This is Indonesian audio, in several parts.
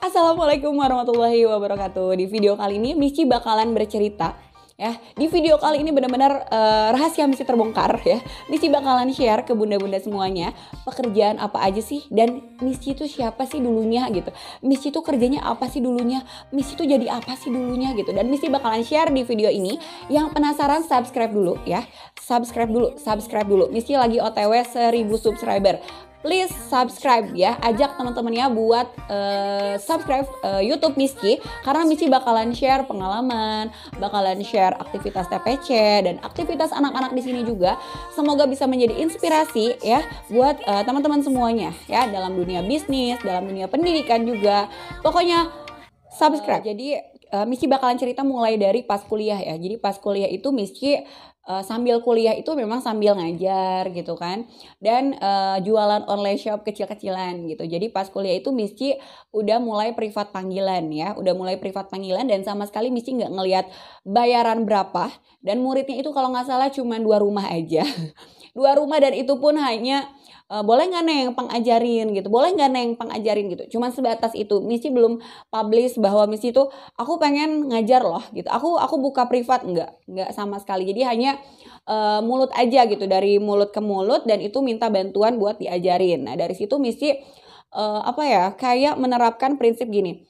Assalamualaikum warahmatullahi wabarakatuh. Di video kali ini Miki bakalan bercerita ya. Di video kali ini benar-benar uh, rahasia Miki terbongkar ya. Miki bakalan share ke bunda-bunda semuanya pekerjaan apa aja sih dan Miki itu siapa sih dulunya gitu. Miki itu kerjanya apa sih dulunya? Miki itu jadi apa sih dulunya gitu. Dan Miki bakalan share di video ini. Yang penasaran subscribe dulu ya. Subscribe dulu, subscribe dulu. Miki lagi OTW 1000 subscriber please subscribe ya ajak teman-temannya buat uh, subscribe uh, YouTube Miski karena Miski bakalan share pengalaman bakalan share aktivitas TPC dan aktivitas anak-anak di sini juga semoga bisa menjadi inspirasi ya buat uh, teman-teman semuanya ya dalam dunia bisnis dalam dunia pendidikan juga pokoknya subscribe jadi uh, Miski bakalan cerita mulai dari pas kuliah ya jadi pas kuliah itu Miski uh, sambil kuliah itu memang sambil ngajar gitu kan dan uh, jualan online shop kecil-kecilan gitu jadi pas kuliah itu Mici udah mulai privat panggilan ya udah mulai privat panggilan dan sama sekali Mici nggak ngelihat bayaran berapa dan muridnya itu kalau nggak salah cuma dua rumah aja dua rumah dan itu pun hanya Eh, boleh nggak neng pengajarin gitu boleh nggak neng pengajarin gitu cuman sebatas itu misi belum publish bahwa misi itu aku pengen ngajar loh gitu aku aku buka privat nggak nggak sama sekali jadi hanya uh, mulut aja gitu dari mulut ke mulut dan itu minta bantuan buat diajarin nah dari situ misi uh, eh, apa ya kayak menerapkan prinsip gini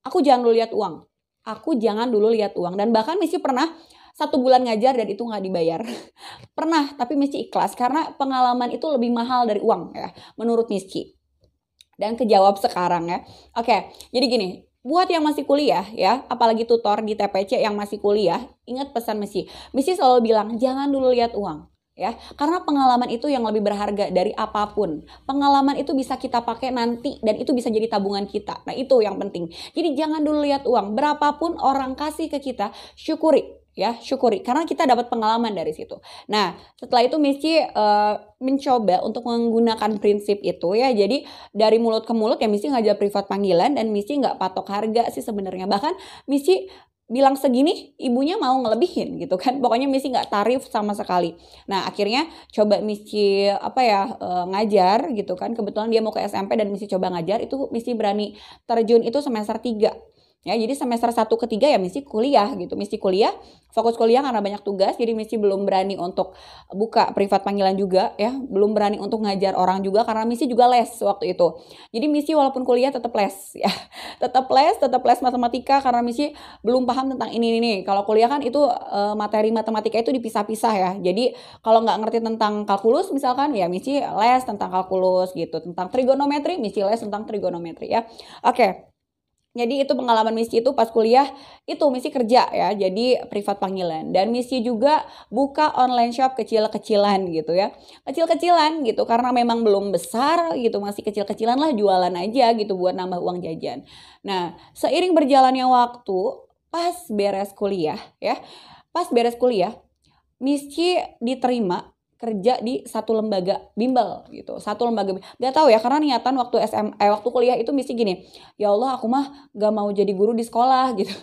aku jangan dulu lihat uang aku jangan dulu lihat uang dan bahkan misi pernah satu bulan ngajar dan itu nggak dibayar. Pernah, tapi mesti ikhlas karena pengalaman itu lebih mahal dari uang ya, menurut Miski. Dan kejawab sekarang ya. Oke, jadi gini, buat yang masih kuliah ya, apalagi tutor di TPC yang masih kuliah, ingat pesan Miski. Miski selalu bilang, jangan dulu lihat uang ya karena pengalaman itu yang lebih berharga dari apapun pengalaman itu bisa kita pakai nanti dan itu bisa jadi tabungan kita nah itu yang penting jadi jangan dulu lihat uang berapapun orang kasih ke kita syukuri ya syukuri karena kita dapat pengalaman dari situ. Nah setelah itu Michi uh, mencoba untuk menggunakan prinsip itu ya jadi dari mulut ke mulut ya Michi ngajak privat panggilan dan Michi nggak patok harga sih sebenarnya bahkan Michi bilang segini ibunya mau ngelebihin gitu kan pokoknya Missy nggak tarif sama sekali nah akhirnya coba Missy apa ya uh, ngajar gitu kan kebetulan dia mau ke SMP dan Missy coba ngajar itu Missy berani terjun itu semester tiga. Ya, jadi semester 1 ke 3 ya misi kuliah gitu. Misi kuliah, fokus kuliah karena banyak tugas, jadi misi belum berani untuk buka privat panggilan juga ya, belum berani untuk ngajar orang juga karena misi juga les waktu itu. Jadi misi walaupun kuliah tetap les ya. Tetap les, tetap les matematika karena misi belum paham tentang ini ini. Kalau kuliah kan itu eh, materi matematika itu dipisah-pisah ya. Jadi kalau nggak ngerti tentang kalkulus misalkan ya misi les tentang kalkulus gitu, tentang trigonometri misi les tentang trigonometri ya. Oke. Okay. Jadi itu pengalaman misi itu pas kuliah itu misi kerja ya, jadi privat panggilan. Dan misi juga buka online shop kecil-kecilan gitu ya. Kecil-kecilan gitu karena memang belum besar gitu, masih kecil-kecilan lah jualan aja gitu buat nambah uang jajan. Nah, seiring berjalannya waktu, pas beres kuliah ya, pas beres kuliah misi diterima kerja di satu lembaga bimbel gitu satu lembaga nggak tahu ya karena niatan waktu SM eh, waktu kuliah itu misi gini ya Allah aku mah gak mau jadi guru di sekolah gitu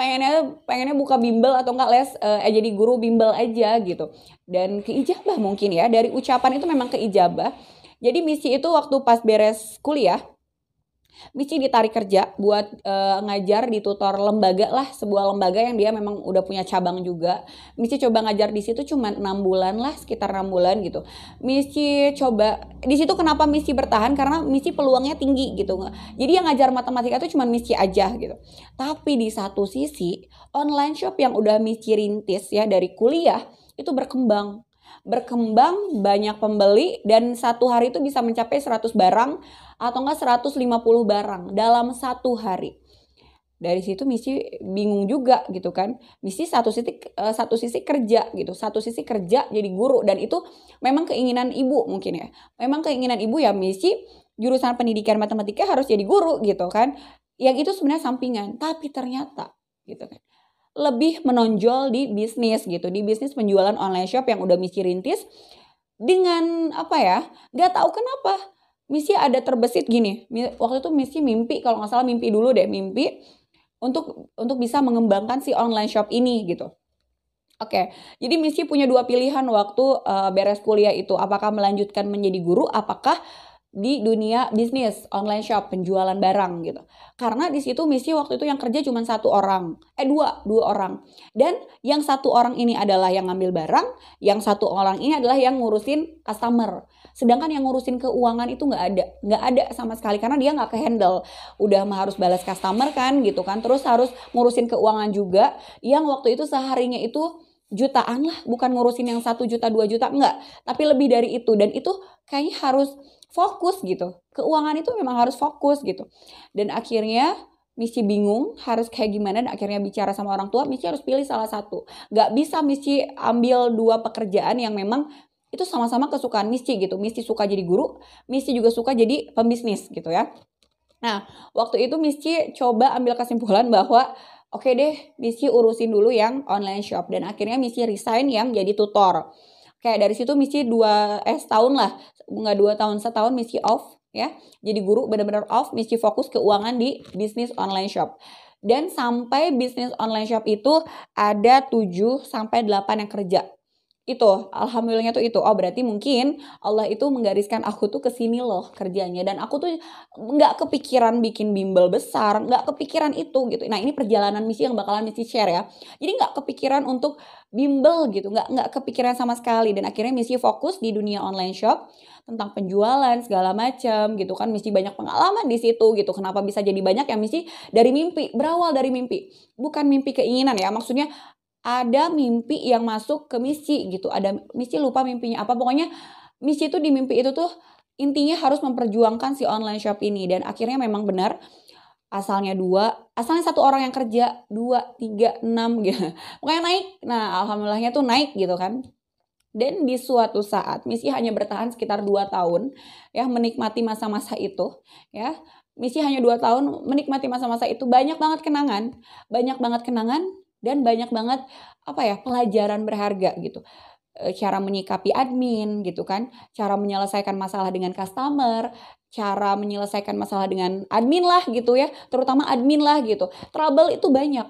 pengennya pengennya buka bimbel atau enggak les eh, eh, jadi guru bimbel aja gitu dan keijabah mungkin ya dari ucapan itu memang keijabah jadi misi itu waktu pas beres kuliah Michi ditarik kerja buat uh, ngajar di tutor lembaga lah sebuah lembaga yang dia memang udah punya cabang juga. Michi coba ngajar di situ cuma enam bulan lah sekitar enam bulan gitu. Michi coba di situ kenapa Michi bertahan karena Michi peluangnya tinggi gitu. Jadi yang ngajar matematika itu cuma Michi aja gitu. Tapi di satu sisi online shop yang udah Michi rintis ya dari kuliah itu berkembang berkembang, banyak pembeli, dan satu hari itu bisa mencapai 100 barang atau enggak 150 barang dalam satu hari. Dari situ misi bingung juga gitu kan. Misi satu sisi eh, satu sisi kerja gitu, satu sisi kerja jadi guru dan itu memang keinginan ibu mungkin ya. Memang keinginan ibu ya misi jurusan pendidikan matematika harus jadi guru gitu kan. Yang itu sebenarnya sampingan, tapi ternyata gitu kan lebih menonjol di bisnis gitu, di bisnis penjualan online shop yang udah misi rintis dengan apa ya, nggak tahu kenapa. Misi ada terbesit gini, waktu itu Misi mimpi, kalau nggak salah mimpi dulu deh, mimpi untuk untuk bisa mengembangkan si online shop ini gitu. Oke, jadi Misi punya dua pilihan waktu uh, beres kuliah itu, apakah melanjutkan menjadi guru, apakah di dunia bisnis online shop penjualan barang gitu karena di situ misi waktu itu yang kerja cuma satu orang eh dua dua orang dan yang satu orang ini adalah yang ngambil barang yang satu orang ini adalah yang ngurusin customer sedangkan yang ngurusin keuangan itu nggak ada nggak ada sama sekali karena dia nggak kehandle udah harus balas customer kan gitu kan terus harus ngurusin keuangan juga yang waktu itu seharinya itu jutaan lah bukan ngurusin yang satu juta dua juta enggak tapi lebih dari itu dan itu kayaknya harus fokus gitu. Keuangan itu memang harus fokus gitu. Dan akhirnya Misi bingung harus kayak gimana dan akhirnya bicara sama orang tua, Misi harus pilih salah satu. Gak bisa Misi ambil dua pekerjaan yang memang itu sama-sama kesukaan Misi gitu. Misi suka jadi guru, Misi juga suka jadi pembisnis gitu ya. Nah, waktu itu Misi coba ambil kesimpulan bahwa oke okay deh, Misi urusin dulu yang online shop dan akhirnya Misi resign yang jadi tutor kayak dari situ misi dua eh setahun lah nggak dua tahun setahun misi off ya jadi guru benar-benar off misi fokus keuangan di bisnis online shop dan sampai bisnis online shop itu ada 7 sampai delapan yang kerja itu alhamdulillahnya tuh itu oh berarti mungkin Allah itu menggariskan aku tuh ke sini loh kerjanya dan aku tuh nggak kepikiran bikin bimbel besar nggak kepikiran itu gitu nah ini perjalanan misi yang bakalan misi share ya jadi nggak kepikiran untuk bimbel gitu nggak nggak kepikiran sama sekali dan akhirnya misi fokus di dunia online shop tentang penjualan segala macam gitu kan misi banyak pengalaman di situ gitu kenapa bisa jadi banyak ya misi dari mimpi berawal dari mimpi bukan mimpi keinginan ya maksudnya ada mimpi yang masuk ke misi gitu ada misi lupa mimpinya apa pokoknya misi itu di mimpi itu tuh intinya harus memperjuangkan si online shop ini dan akhirnya memang benar asalnya dua, asalnya satu orang yang kerja dua, tiga, enam gitu. Pokoknya naik. Nah, alhamdulillahnya tuh naik gitu kan. Dan di suatu saat misi hanya bertahan sekitar dua tahun ya menikmati masa-masa itu ya. Misi hanya dua tahun menikmati masa-masa itu banyak banget kenangan, banyak banget kenangan dan banyak banget apa ya pelajaran berharga gitu e, cara menyikapi admin gitu kan, cara menyelesaikan masalah dengan customer, cara menyelesaikan masalah dengan admin lah gitu ya, terutama admin lah gitu. Trouble itu banyak.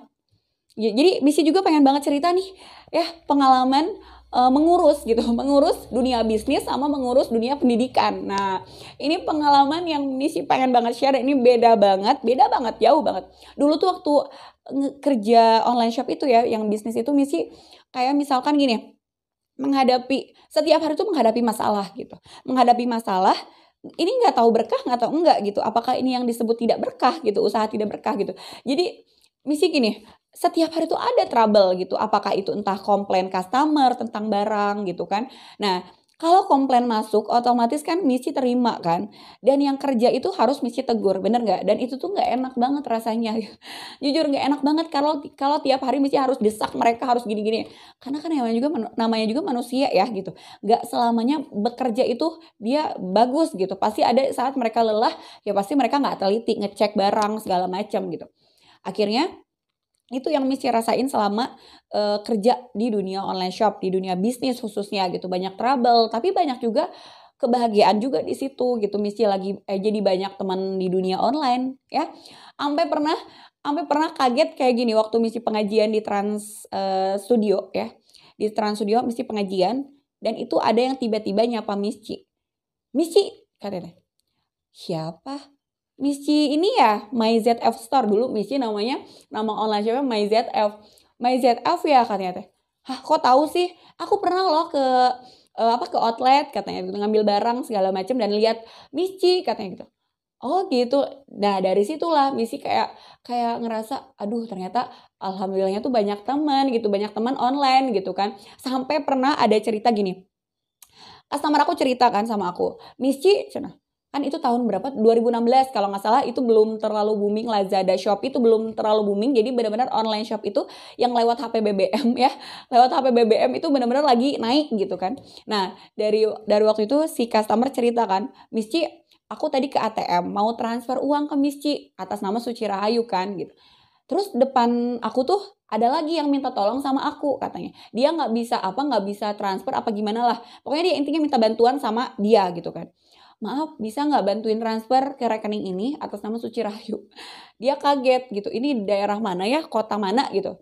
Jadi misi juga pengen banget cerita nih ya pengalaman uh, mengurus gitu, mengurus dunia bisnis sama mengurus dunia pendidikan. Nah, ini pengalaman yang misi pengen banget share. Ini beda banget, beda banget, jauh banget. Dulu tuh waktu kerja online shop itu ya yang bisnis itu misi kayak misalkan gini menghadapi setiap hari itu menghadapi masalah gitu menghadapi masalah ini nggak tahu berkah nggak tahu enggak gitu apakah ini yang disebut tidak berkah gitu usaha tidak berkah gitu jadi misi gini setiap hari itu ada trouble gitu apakah itu entah komplain customer tentang barang gitu kan nah kalau komplain masuk, otomatis kan misi terima kan. Dan yang kerja itu harus misi tegur, bener nggak? Dan itu tuh nggak enak banget rasanya. Jujur nggak enak banget kalau kalau tiap hari misi harus desak mereka harus gini-gini. Karena kan namanya juga namanya juga manusia ya gitu. Nggak selamanya bekerja itu dia bagus gitu. Pasti ada saat mereka lelah, ya pasti mereka nggak teliti ngecek barang segala macam gitu. Akhirnya itu yang Miss rasain selama uh, kerja di dunia online shop, di dunia bisnis khususnya gitu. Banyak trouble, tapi banyak juga kebahagiaan juga di situ gitu. Miss lagi eh, jadi banyak teman di dunia online ya. Sampai pernah sampai pernah kaget kayak gini waktu misi pengajian di Trans uh, Studio ya. Di Trans Studio misi pengajian dan itu ada yang tiba-tiba nyapa Miss Ci. Miss Ci katanya. Siapa? Misi ini ya MyZF Store dulu misi namanya nama online shopnya MyZF MyZF ya katanya teh Hah kok tahu sih aku pernah loh ke uh, apa ke outlet katanya gitu ngambil barang segala macam dan lihat Misi katanya gitu oh gitu nah dari situlah Misi kayak kayak ngerasa aduh ternyata alhamdulillahnya tuh banyak teman gitu banyak teman online gitu kan sampai pernah ada cerita gini customer aku cerita kan sama aku Misi cina kan itu tahun berapa 2016 kalau nggak salah itu belum terlalu booming Lazada Shop itu belum terlalu booming jadi benar-benar online shop itu yang lewat HP BBM ya lewat HP BBM itu benar-benar lagi naik gitu kan nah dari dari waktu itu si customer cerita kan Miss aku tadi ke ATM mau transfer uang ke Miss atas nama Suci Rahayu kan gitu terus depan aku tuh ada lagi yang minta tolong sama aku katanya dia nggak bisa apa nggak bisa transfer apa gimana lah pokoknya dia intinya minta bantuan sama dia gitu kan maaf bisa nggak bantuin transfer ke rekening ini atas nama Suci Rahayu. Dia kaget gitu, ini daerah mana ya, kota mana gitu.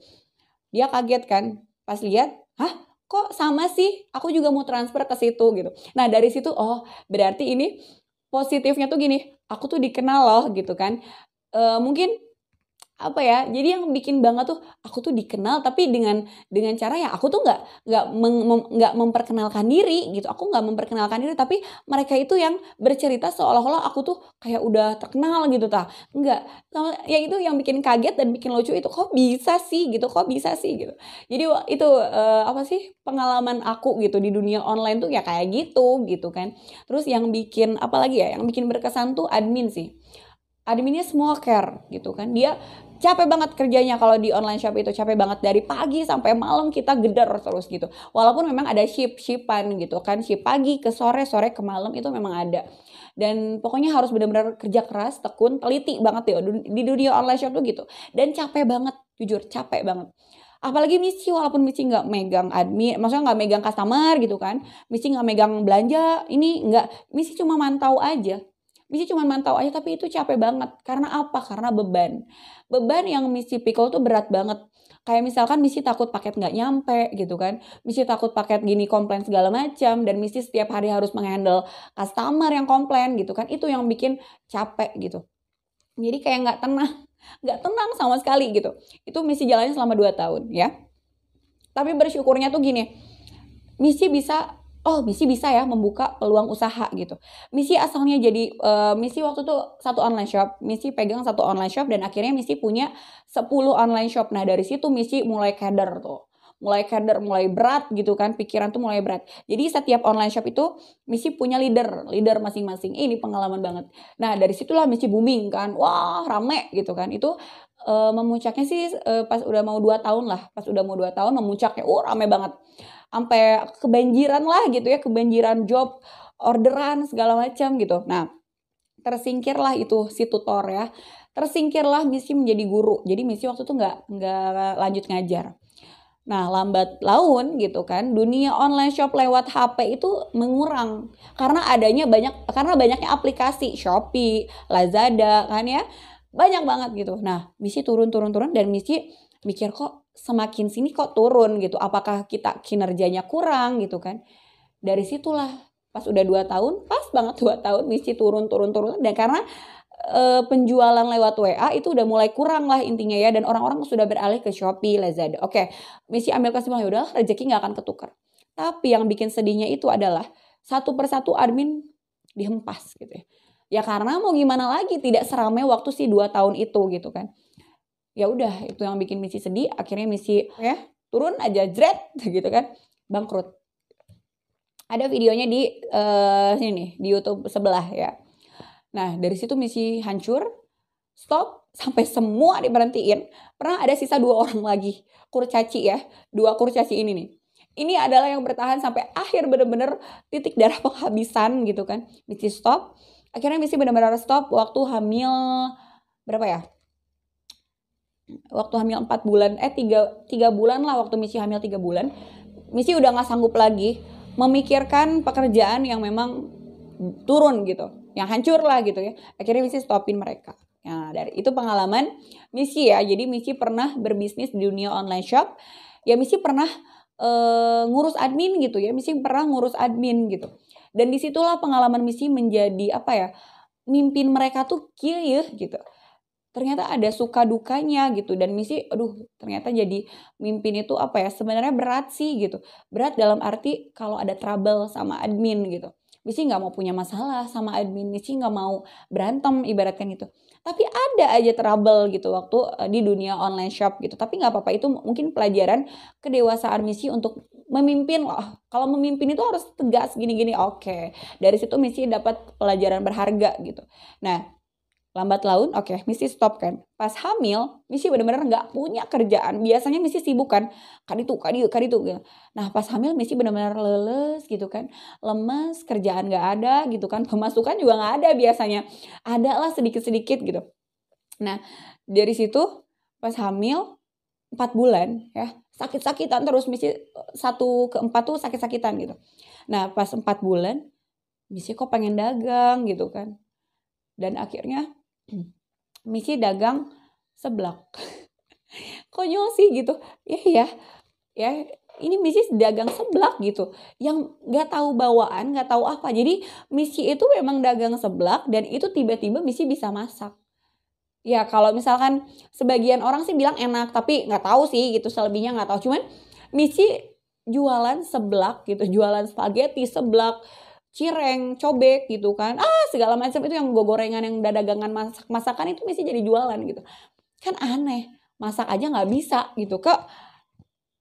Dia kaget kan, pas lihat, hah kok sama sih, aku juga mau transfer ke situ gitu. Nah dari situ, oh berarti ini positifnya tuh gini, aku tuh dikenal loh gitu kan. E, mungkin apa ya jadi yang bikin bangga tuh aku tuh dikenal tapi dengan dengan cara yang aku tuh nggak nggak nggak mem, memperkenalkan diri gitu aku nggak memperkenalkan diri tapi mereka itu yang bercerita seolah-olah aku tuh kayak udah terkenal gitu ta nggak ya itu yang bikin kaget dan bikin lucu itu kok bisa sih gitu kok bisa sih gitu jadi itu uh, apa sih pengalaman aku gitu di dunia online tuh ya kayak gitu gitu kan terus yang bikin apalagi ya yang bikin berkesan tuh admin sih adminnya semua care gitu kan dia capek banget kerjanya kalau di online shop itu capek banget dari pagi sampai malam kita gedor terus gitu walaupun memang ada shift shipan gitu kan shift pagi ke sore sore ke malam itu memang ada dan pokoknya harus benar-benar kerja keras tekun teliti banget ya di dunia online shop tuh gitu dan capek banget jujur capek banget apalagi Missy walaupun Missy nggak megang admin maksudnya nggak megang customer gitu kan Missy nggak megang belanja ini nggak Missy cuma mantau aja Misi cuma mantau aja tapi itu capek banget. Karena apa? Karena beban. Beban yang Misi pikul tuh berat banget. Kayak misalkan Misi takut paket nggak nyampe gitu kan. Misi takut paket gini komplain segala macam dan Misi setiap hari harus menghandle customer yang komplain gitu kan. Itu yang bikin capek gitu. Jadi kayak nggak tenang, nggak tenang sama sekali gitu. Itu Misi jalannya selama 2 tahun ya. Tapi bersyukurnya tuh gini, Misi bisa oh misi bisa ya membuka peluang usaha gitu. Misi asalnya jadi uh, eh, misi waktu itu satu online shop, misi pegang satu online shop dan akhirnya misi punya 10 online shop. Nah, dari situ misi mulai kader tuh. Mulai kader, mulai berat gitu kan, pikiran tuh mulai berat. Jadi setiap online shop itu misi punya leader, leader masing-masing. Ini pengalaman banget. Nah, dari situlah misi booming kan. Wah, rame gitu kan. Itu uh, memuncaknya sih uh, pas udah mau 2 tahun lah. Pas udah mau 2 tahun memuncaknya. uh rame banget sampai kebanjiran lah gitu ya kebanjiran job orderan segala macam gitu nah tersingkirlah itu si tutor ya tersingkirlah misi menjadi guru jadi misi waktu itu nggak nggak lanjut ngajar Nah, lambat laun gitu kan, dunia online shop lewat HP itu mengurang karena adanya banyak karena banyaknya aplikasi Shopee, Lazada kan ya. Banyak banget gitu. Nah, Misi turun turun turun dan Misi mikir kok semakin sini kok turun gitu apakah kita kinerjanya kurang gitu kan dari situlah pas udah dua tahun pas banget dua tahun misi turun turun turun dan karena e, penjualan lewat WA itu udah mulai kurang lah intinya ya dan orang-orang sudah beralih ke Shopee, Lazada. Oke, misi ambil kesimpulan ya rezeki nggak akan ketukar. Tapi yang bikin sedihnya itu adalah satu persatu admin dihempas gitu ya. Ya karena mau gimana lagi tidak seramai waktu sih dua tahun itu gitu kan ya udah itu yang bikin misi sedih akhirnya misi ya turun aja jret gitu kan bangkrut ada videonya di uh, sini nih di YouTube sebelah ya. Nah dari situ misi hancur, stop sampai semua diberhentiin. Pernah ada sisa dua orang lagi kurcaci ya, dua kurcaci ini nih. Ini adalah yang bertahan sampai akhir bener-bener titik darah penghabisan gitu kan. Misi stop, akhirnya misi bener-bener stop waktu hamil berapa ya? waktu hamil 4 bulan eh 3 3 bulan lah waktu misi hamil 3 bulan misi udah nggak sanggup lagi memikirkan pekerjaan yang memang turun gitu yang hancur lah gitu ya akhirnya misi stopin mereka nah dari itu pengalaman misi ya jadi misi pernah berbisnis di dunia online shop ya misi pernah uh, ngurus admin gitu ya misi pernah ngurus admin gitu dan disitulah pengalaman misi menjadi apa ya mimpin mereka tuh kiyeh gitu ternyata ada suka dukanya gitu dan misi aduh ternyata jadi mimpin itu apa ya sebenarnya berat sih gitu berat dalam arti kalau ada trouble sama admin gitu misi nggak mau punya masalah sama admin misi nggak mau berantem ibaratkan gitu tapi ada aja trouble gitu waktu eh, di dunia online shop gitu tapi nggak apa-apa itu mungkin pelajaran kedewasaan misi untuk memimpin loh kalau memimpin itu harus tegas gini-gini oke dari situ misi dapat pelajaran berharga gitu nah Lambat laun, oke, okay, misi stop kan. Pas hamil, misi benar-benar nggak punya kerjaan. Biasanya misi sibuk kan. Kan itu, kan itu, kan itu. Gitu. Nah pas hamil misi benar-benar leles gitu kan. Lemes, kerjaan nggak ada gitu kan. Pemasukan juga nggak ada biasanya. Ada lah sedikit-sedikit gitu. Nah dari situ pas hamil 4 bulan ya sakit-sakitan terus misi eh, satu ke empat tuh sakit-sakitan gitu. Nah pas 4 bulan misi kok pengen dagang gitu kan. Dan akhirnya Misi dagang seblak. Konyol sih gitu. Ya ya. Ya ini misi dagang seblak gitu yang nggak tahu bawaan nggak tahu apa jadi misi itu memang dagang seblak dan itu tiba-tiba misi bisa masak ya kalau misalkan sebagian orang sih bilang enak tapi nggak tahu sih gitu selebihnya nggak tahu cuman misi jualan seblak gitu jualan spaghetti seblak cireng, cobek gitu kan. Ah, segala macam itu yang gorengan yang udah dagangan masak masakan itu masih jadi jualan gitu. Kan aneh, masak aja nggak bisa gitu. Kok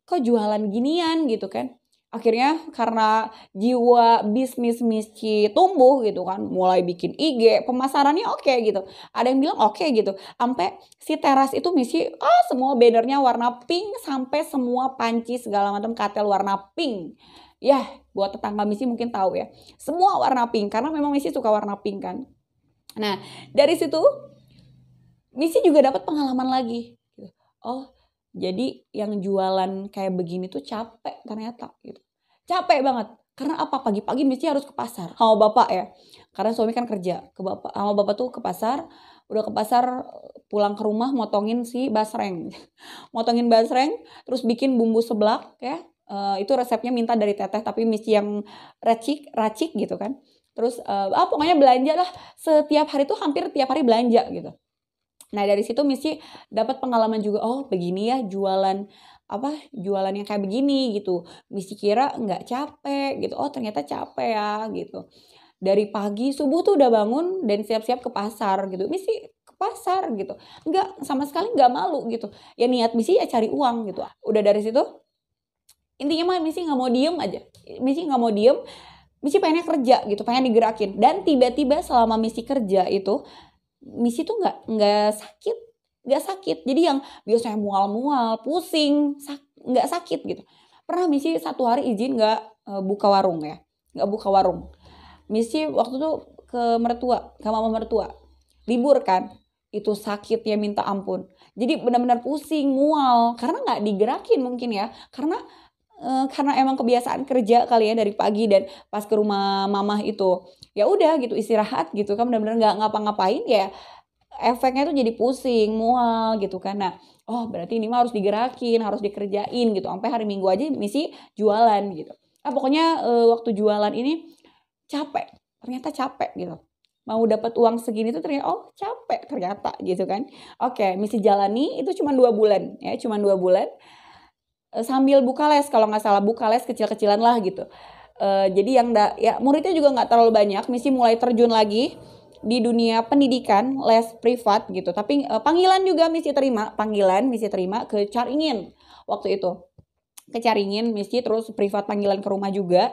kok jualan ginian gitu kan. Akhirnya karena jiwa bisnis misi tumbuh gitu kan, mulai bikin IG, pemasarannya oke okay, gitu. Ada yang bilang oke okay, gitu. Sampai si teras itu misi, ah semua bannernya warna pink sampai semua panci segala macam katel warna pink ya buat tetangga misi mungkin tahu ya. Semua warna pink karena memang misi suka warna pink kan. Nah, dari situ misi juga dapat pengalaman lagi. Gitu. Oh, jadi yang jualan kayak begini tuh capek ternyata gitu. Capek banget. Karena apa? Pagi-pagi misi harus ke pasar sama bapak ya. Karena suami kan kerja, ke bapak sama bapak tuh ke pasar, udah ke pasar pulang ke rumah motongin si basreng. motongin basreng, terus bikin bumbu seblak ya. Uh, itu resepnya minta dari teteh tapi misi yang racik racik gitu kan terus uh, ah pokoknya belanja lah setiap hari tuh hampir tiap hari belanja gitu nah dari situ misi dapat pengalaman juga oh begini ya jualan apa jualan yang kayak begini gitu misi kira nggak capek gitu oh ternyata capek ya gitu dari pagi subuh tuh udah bangun dan siap-siap ke pasar gitu misi ke pasar gitu nggak sama sekali nggak malu gitu ya niat misi ya cari uang gitu udah dari situ intinya mah misi nggak mau diem aja misi nggak mau diem misi pengennya kerja gitu pengen digerakin dan tiba-tiba selama misi kerja itu misi tuh nggak nggak sakit nggak sakit jadi yang biasanya mual-mual pusing nggak sak, sakit gitu pernah misi satu hari izin nggak uh, buka warung ya nggak buka warung Misi waktu tuh ke mertua ke mama mertua libur kan itu sakit ya minta ampun jadi benar-benar pusing mual karena nggak digerakin mungkin ya karena Eh, karena emang kebiasaan kerja kali ya dari pagi dan pas ke rumah mamah itu ya udah gitu istirahat gitu kan benar-benar nggak ngapa-ngapain ya efeknya tuh jadi pusing mual gitu kan nah oh berarti ini mah harus digerakin harus dikerjain gitu sampai hari minggu aja misi jualan gitu ah pokoknya uh, waktu jualan ini capek ternyata capek gitu mau dapat uang segini tuh ternyata oh capek ternyata gitu kan oke misi jalani itu cuma dua bulan ya cuma dua bulan Eh, sambil buka les kalau nggak salah buka les kecil-kecilan lah gitu. Uh, jadi yang da, ya muridnya juga nggak terlalu banyak, misi mulai terjun lagi di dunia pendidikan les privat gitu. Tapi uh, panggilan juga misi terima, panggilan misi terima ke Caringin waktu itu. Ke Caringin misi terus privat panggilan ke rumah juga.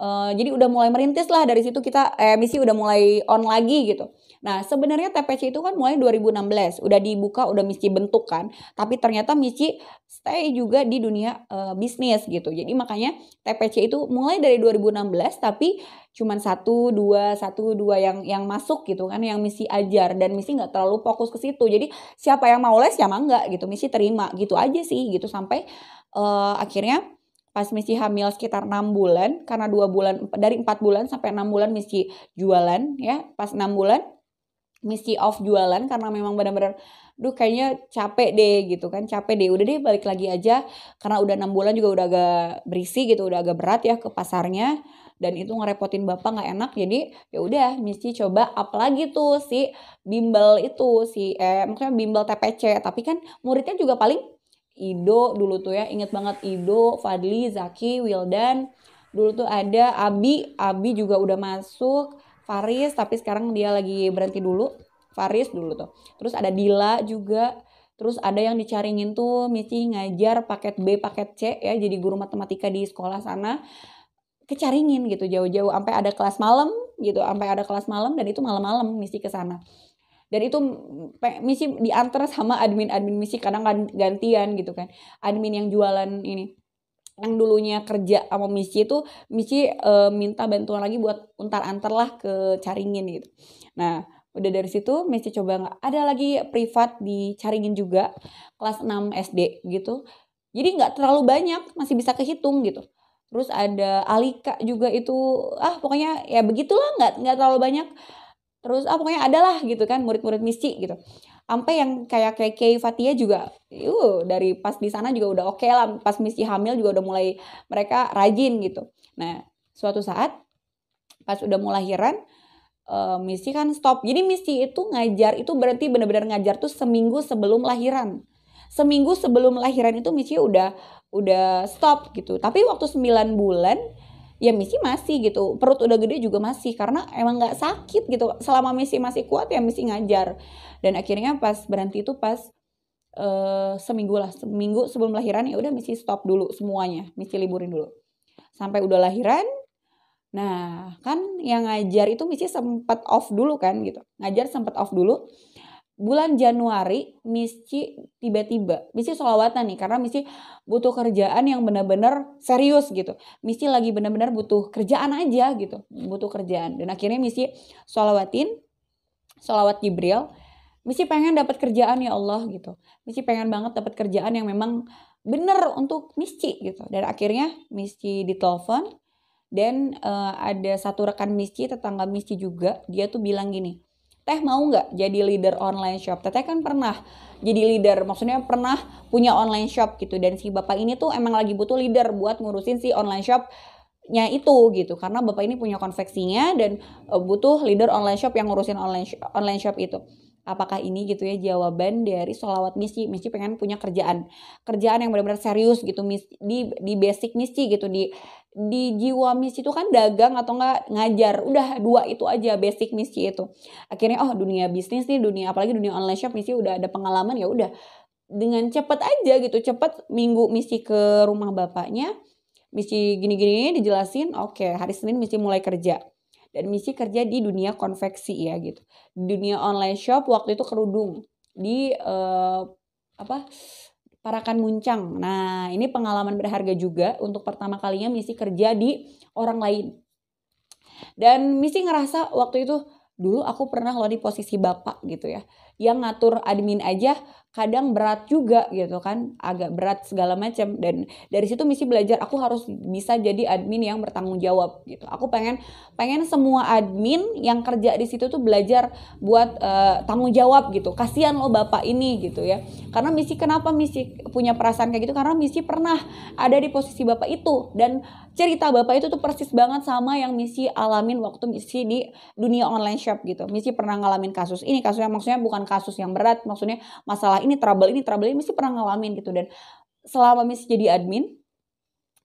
Uh, jadi udah mulai merintis lah dari situ kita eh, misi udah mulai on lagi gitu. Nah, sebenarnya TPC itu kan mulai 2016, udah dibuka, udah misi bentuk kan. Tapi ternyata misi stay juga di dunia uh, bisnis gitu. Jadi makanya TPC itu mulai dari 2016 tapi cuman satu dua satu dua yang yang masuk gitu kan yang misi ajar dan misi nggak terlalu fokus ke situ jadi siapa yang mau les ya mangga gitu misi terima gitu aja sih gitu sampai uh, akhirnya pas misi hamil sekitar enam bulan karena dua bulan dari empat bulan sampai enam bulan misi jualan ya pas enam bulan misi off jualan karena memang benar-benar duh kayaknya capek deh gitu kan capek deh udah deh balik lagi aja karena udah enam bulan juga udah agak berisi gitu udah agak berat ya ke pasarnya dan itu ngerepotin bapak nggak enak jadi ya udah misi coba apalagi tuh si bimbel itu si eh maksudnya bimbel TPC tapi kan muridnya juga paling Ido dulu tuh ya inget banget Ido Fadli Zaki Wildan dulu tuh ada Abi Abi juga udah masuk Faris tapi sekarang dia lagi berhenti dulu Faris dulu tuh terus ada Dila juga terus ada yang dicaringin tuh Misi ngajar paket B paket C ya jadi guru matematika di sekolah sana kecaringin gitu jauh-jauh sampai ada kelas malam gitu sampai ada kelas malam dan itu malam-malam misi ke sana dan itu misi diantar sama admin-admin misi kadang gantian gitu kan admin yang jualan ini yang dulunya kerja sama Michi itu Michi e, minta bantuan lagi buat untar-antar lah ke Caringin gitu. Nah, udah dari situ Michi coba nggak ada lagi privat di Caringin juga kelas 6 SD gitu. Jadi nggak terlalu banyak, masih bisa kehitung gitu. Terus ada Alika juga itu ah pokoknya ya begitulah nggak nggak terlalu banyak. Terus ah pokoknya adalah gitu kan murid-murid Michi gitu sampai yang kayak kayak Kay Fatia juga uh dari pas di sana juga udah oke okay lah pas misi hamil juga udah mulai mereka rajin gitu nah suatu saat pas udah mau lahiran uh, eh, misi kan stop jadi misi itu ngajar itu berarti benar-benar ngajar tuh seminggu sebelum lahiran seminggu sebelum lahiran itu misi udah udah stop gitu tapi waktu 9 bulan ya misi masih gitu perut udah gede juga masih karena emang nggak sakit gitu selama misi masih kuat ya misi ngajar dan akhirnya pas berhenti itu pas uh, seminggu lah seminggu sebelum lahiran ya udah misi stop dulu semuanya misi liburin dulu sampai udah lahiran nah kan yang ngajar itu misi sempat off dulu kan gitu ngajar sempat off dulu bulan Januari Misci tiba-tiba Misci solawatan nih karena Misci butuh kerjaan yang benar-benar serius gitu Misci lagi benar-benar butuh kerjaan aja gitu butuh kerjaan dan akhirnya Misci solawatin solawat Jibril Misci pengen dapat kerjaan ya Allah gitu Misci pengen banget dapat kerjaan yang memang bener untuk Misci gitu dan akhirnya Misci ditelepon dan uh, ada satu rekan Misci tetangga Misci juga dia tuh bilang gini Teh mau nggak jadi leader online shop? Teteh kan pernah jadi leader, maksudnya pernah punya online shop gitu. Dan si bapak ini tuh emang lagi butuh leader buat ngurusin si online shopnya itu gitu karena bapak ini punya konveksinya dan e, butuh leader online shop yang ngurusin online sh online shop itu apakah ini gitu ya jawaban dari solawat misi misi pengen punya kerjaan kerjaan yang benar-benar serius gitu misi, di di basic misi gitu di di jiwa misi itu kan dagang atau enggak ngajar udah dua itu aja basic misi itu akhirnya oh dunia bisnis nih dunia apalagi dunia online shop misi udah ada pengalaman ya udah dengan cepet aja gitu cepet minggu misi ke rumah bapaknya misi gini-gini dijelasin oke okay, hari senin misi mulai kerja dan misi kerja di dunia konveksi ya gitu dunia online shop waktu itu kerudung di uh, apa Parakan Muncang. Nah, ini pengalaman berharga juga untuk pertama kalinya misi kerja di orang lain. Dan misi ngerasa waktu itu dulu aku pernah loh di posisi bapak gitu ya yang ngatur admin aja kadang berat juga gitu kan agak berat segala macam dan dari situ misi belajar aku harus bisa jadi admin yang bertanggung jawab gitu aku pengen pengen semua admin yang kerja di situ tuh belajar buat uh, tanggung jawab gitu kasihan lo bapak ini gitu ya karena misi kenapa misi punya perasaan kayak gitu karena misi pernah ada di posisi bapak itu dan cerita bapak itu tuh persis banget sama yang misi alamin waktu misi di dunia online shop gitu misi pernah ngalamin kasus ini kasusnya maksudnya bukan bukan kasus yang berat maksudnya masalah ini trouble ini trouble ini mesti pernah ngalamin gitu dan selama misi jadi admin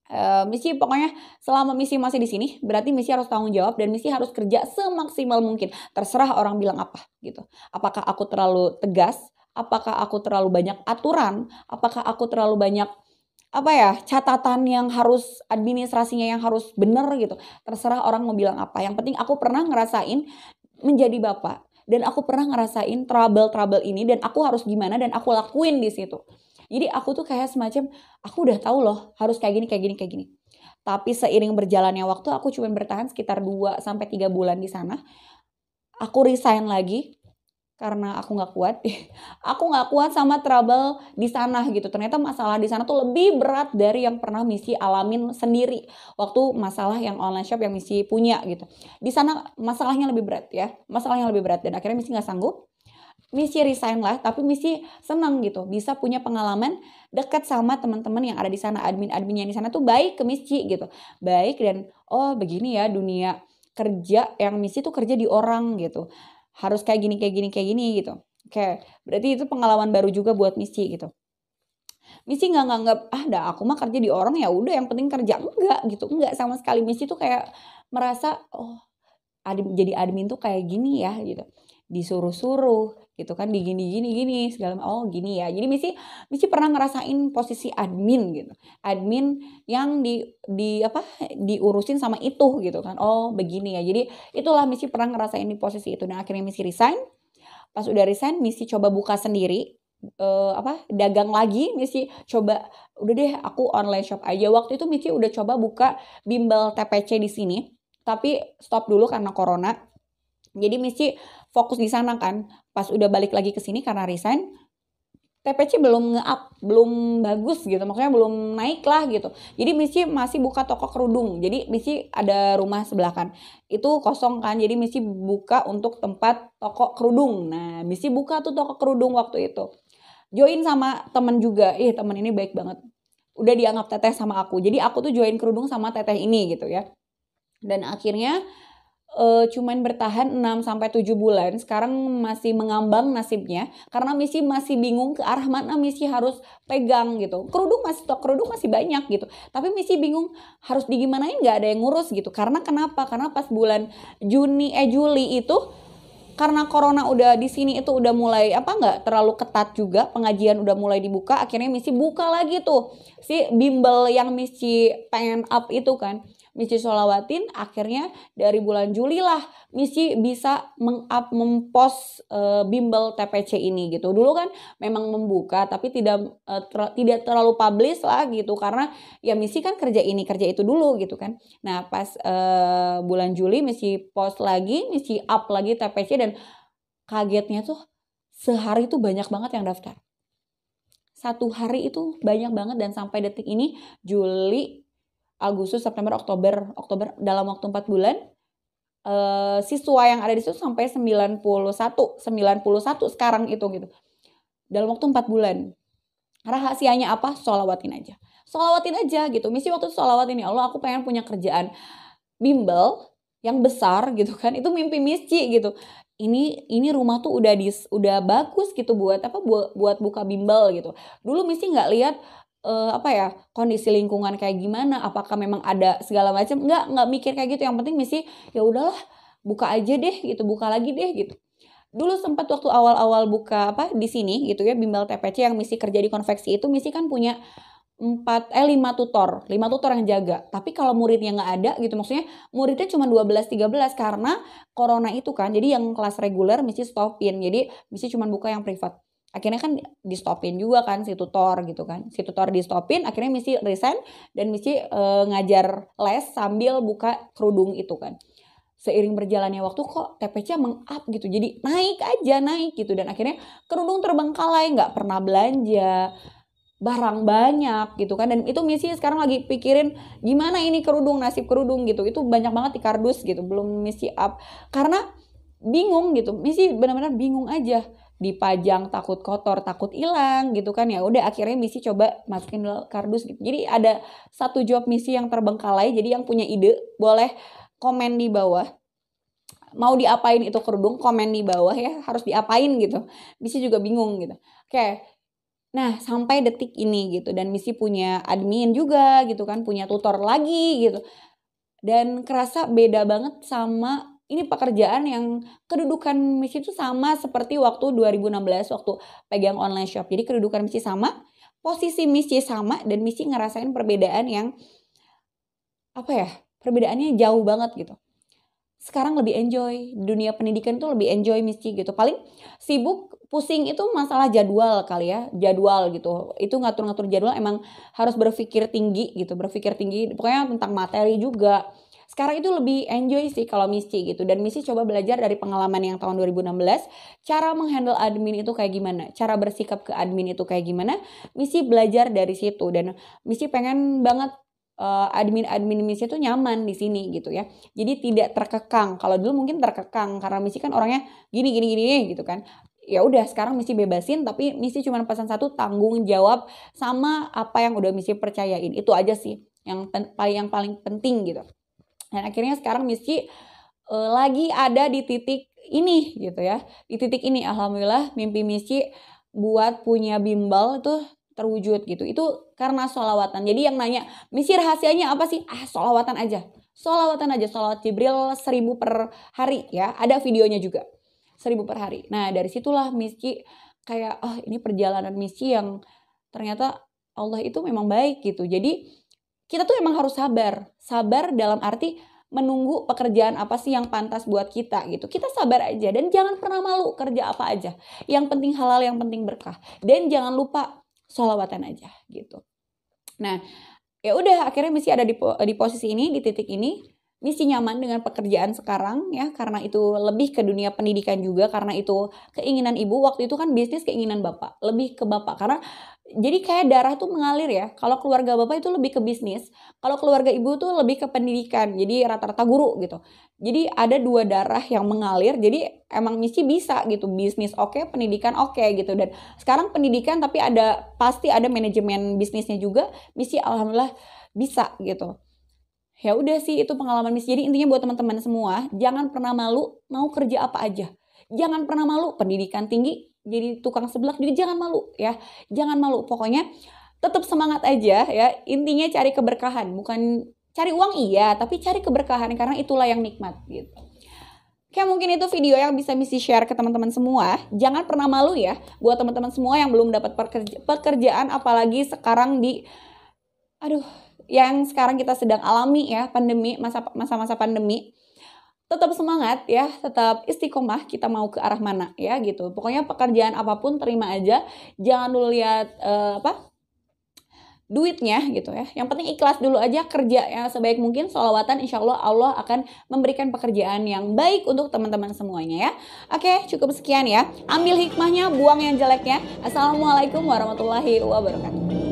eh, misi pokoknya selama misi masih di sini berarti misi harus tanggung jawab dan misi harus kerja semaksimal mungkin terserah orang bilang apa gitu apakah aku terlalu tegas apakah aku terlalu banyak aturan apakah aku terlalu banyak apa ya catatan yang harus administrasinya yang harus bener gitu terserah orang mau bilang apa yang penting aku pernah ngerasain menjadi bapak dan aku pernah ngerasain trouble-trouble ini dan aku harus gimana dan aku lakuin di situ. Jadi aku tuh kayak semacam aku udah tahu loh harus kayak gini kayak gini kayak gini. Tapi seiring berjalannya waktu aku cuma bertahan sekitar 2 sampai 3 bulan di sana. Aku resign lagi karena aku nggak kuat aku nggak kuat sama trouble di sana gitu ternyata masalah di sana tuh lebih berat dari yang pernah misi alamin sendiri waktu masalah yang online shop yang misi punya gitu di sana masalahnya lebih berat ya masalahnya lebih berat dan akhirnya misi nggak sanggup misi resign lah tapi misi senang gitu bisa punya pengalaman dekat sama teman-teman yang ada di sana admin adminnya di sana tuh baik ke misi gitu baik dan oh begini ya dunia kerja yang misi tuh kerja di orang gitu harus kayak gini kayak gini kayak gini gitu oke berarti itu pengalaman baru juga buat misi gitu Misi nggak nganggap ah dah aku mah kerja di orang ya udah yang penting kerja enggak gitu enggak sama sekali Misi tuh kayak merasa oh admin, jadi admin tuh kayak gini ya gitu disuruh-suruh gitu kan digini gini gini gini segala oh gini ya jadi misi misi pernah ngerasain posisi admin gitu admin yang di di apa diurusin sama itu gitu kan oh begini ya jadi itulah misi pernah ngerasain di posisi itu dan nah, akhirnya misi resign pas udah resign misi coba buka sendiri uh, apa dagang lagi misi coba udah deh aku online shop aja waktu itu misi udah coba buka bimbel TPC di sini tapi stop dulu karena corona jadi Michi fokus di sana kan. Pas udah balik lagi ke sini karena resign, TPC belum nge-up, belum bagus gitu, maksudnya belum naik lah gitu. Jadi Michi masih buka toko kerudung. Jadi Michi ada rumah sebelah kan. Itu kosong kan. Jadi Michi buka untuk tempat toko kerudung. Nah, Michi buka tuh toko kerudung waktu itu. Join sama temen juga. Ih, temen ini baik banget. Udah dianggap teteh sama aku. Jadi aku tuh join kerudung sama teteh ini gitu ya. Dan akhirnya uh, cuman bertahan 6 sampai 7 bulan. Sekarang masih mengambang nasibnya karena Misi masih bingung ke arah mana Misi harus pegang gitu. Kerudung masih stok kerudung masih banyak gitu. Tapi Misi bingung harus digimanain nggak ada yang ngurus gitu. Karena kenapa? Karena pas bulan Juni eh Juli itu karena corona udah di sini itu udah mulai apa nggak terlalu ketat juga pengajian udah mulai dibuka akhirnya misi buka lagi tuh si bimbel yang misi pengen up itu kan Misi Solawatin akhirnya dari bulan Juli lah Misi bisa meng-up mempost e, bimbel TPC ini gitu. Dulu kan memang membuka tapi tidak e, ter, tidak terlalu publish lah gitu karena ya Misi kan kerja ini kerja itu dulu gitu kan. Nah, pas e, bulan Juli Misi post lagi, Misi up lagi TPC dan kagetnya tuh sehari itu banyak banget yang daftar. Satu hari itu banyak banget dan sampai detik ini Juli Agustus, September, Oktober, Oktober dalam waktu 4 bulan uh, siswa yang ada di situ sampai 91, 91 sekarang itu gitu. Dalam waktu 4 bulan. Rahasianya apa? sholawatin aja. sholawatin aja gitu. Misi waktu itu solawatin ya Allah, aku pengen punya kerjaan bimbel yang besar gitu kan. Itu mimpi misi gitu ini ini rumah tuh udah dis udah bagus gitu buat apa buat, buat buka bimbel gitu dulu misi nggak lihat uh, apa ya kondisi lingkungan kayak gimana apakah memang ada segala macam nggak nggak mikir kayak gitu yang penting misi ya udahlah buka aja deh gitu buka lagi deh gitu dulu sempat waktu awal-awal buka apa di sini gitu ya bimbel TPC yang misi kerja di konveksi itu misi kan punya empat eh lima tutor, lima tutor yang jaga. Tapi kalau muridnya nggak ada gitu maksudnya muridnya cuma 12 13 karena corona itu kan. Jadi yang kelas reguler misi stopin. Jadi misi cuma buka yang privat akhirnya kan di stopin juga kan si tutor gitu kan si tutor di stopin akhirnya misi resign dan misi e, ngajar les sambil buka kerudung itu kan seiring berjalannya waktu kok TPC meng-up gitu jadi naik aja naik gitu dan akhirnya kerudung terbengkalai nggak pernah belanja barang banyak gitu kan dan itu misi sekarang lagi pikirin gimana ini kerudung nasib kerudung gitu itu banyak banget di kardus gitu belum misi up karena bingung gitu misi benar-benar bingung aja dipajang takut kotor takut hilang gitu kan ya udah akhirnya misi coba masukin kardus gitu jadi ada satu job misi yang terbengkalai jadi yang punya ide boleh komen di bawah mau diapain itu kerudung komen di bawah ya harus diapain gitu misi juga bingung gitu oke nah sampai detik ini gitu dan misi punya admin juga gitu kan punya tutor lagi gitu dan kerasa beda banget sama ini pekerjaan yang kedudukan misi itu sama seperti waktu 2016 waktu pegang online shop. Jadi kedudukan misi sama, posisi misi sama dan misi ngerasain perbedaan yang apa ya? Perbedaannya jauh banget gitu. Sekarang lebih enjoy, dunia pendidikan itu lebih enjoy misi gitu. Paling sibuk pusing itu masalah jadwal kali ya, jadwal gitu. Itu ngatur-ngatur jadwal emang harus berpikir tinggi gitu, berpikir tinggi pokoknya tentang materi juga sekarang itu lebih enjoy sih kalau Michi gitu dan Michi coba belajar dari pengalaman yang tahun 2016 cara menghandle admin itu kayak gimana cara bersikap ke admin itu kayak gimana Michi belajar dari situ dan Michi pengen banget eh, admin-admin misi itu nyaman di sini gitu ya. Jadi tidak terkekang. Kalau dulu mungkin terkekang karena misi kan orangnya gini gini gini gitu kan. Ya udah sekarang misi bebasin tapi misi cuma pesan satu tanggung jawab sama apa yang udah misi percayain. Itu aja sih yang paling yang paling penting gitu. Dan akhirnya sekarang Miski uh, eh, lagi ada di titik ini gitu ya. Di titik ini alhamdulillah mimpi Miski buat punya bimbel itu terwujud gitu. Itu karena sholawatan. Jadi yang nanya, misi rahasianya apa sih? Ah, sholawatan aja. Sholawatan aja, solawat Jibril seribu per hari ya. Ada videonya juga. Seribu per hari. Nah dari situlah Miski kayak, oh ini perjalanan Miski yang ternyata Allah itu memang baik gitu. Jadi kita tuh emang harus sabar. Sabar dalam arti menunggu pekerjaan apa sih yang pantas buat kita gitu. Kita sabar aja dan jangan pernah malu kerja apa aja. Yang penting halal, yang penting berkah. Dan jangan lupa sholawatan aja gitu. Nah, ya udah akhirnya misi ada di, di posisi ini, di titik ini. Misi nyaman dengan pekerjaan sekarang ya karena itu lebih ke dunia pendidikan juga karena itu keinginan ibu waktu itu kan bisnis keinginan bapak lebih ke bapak karena jadi kayak darah tuh mengalir ya. Kalau keluarga bapak itu lebih ke bisnis, kalau keluarga ibu tuh lebih ke pendidikan. Jadi rata-rata guru gitu. Jadi ada dua darah yang mengalir. Jadi emang misi bisa gitu, bisnis oke, okay, pendidikan oke okay, gitu. Dan sekarang pendidikan tapi ada pasti ada manajemen bisnisnya juga. Misi alhamdulillah bisa gitu. Ya udah sih itu pengalaman misi. Jadi intinya buat teman-teman semua, jangan pernah malu mau kerja apa aja. Jangan pernah malu pendidikan tinggi jadi tukang seblak juga jangan malu ya. Jangan malu. Pokoknya tetap semangat aja ya. Intinya cari keberkahan, bukan cari uang iya, tapi cari keberkahan karena itulah yang nikmat gitu. Oke, mungkin itu video yang bisa misi share ke teman-teman semua. Jangan pernah malu ya buat teman-teman semua yang belum dapat pekerjaan apalagi sekarang di aduh, yang sekarang kita sedang alami ya pandemi masa-masa pandemi tetap semangat ya, tetap istiqomah kita mau ke arah mana ya gitu. Pokoknya pekerjaan apapun terima aja, jangan dulu lihat uh, apa duitnya gitu ya. Yang penting ikhlas dulu aja kerja ya sebaik mungkin sholawatan insya Allah Allah akan memberikan pekerjaan yang baik untuk teman-teman semuanya ya. Oke cukup sekian ya. Ambil hikmahnya, buang yang jeleknya. Assalamualaikum warahmatullahi wabarakatuh.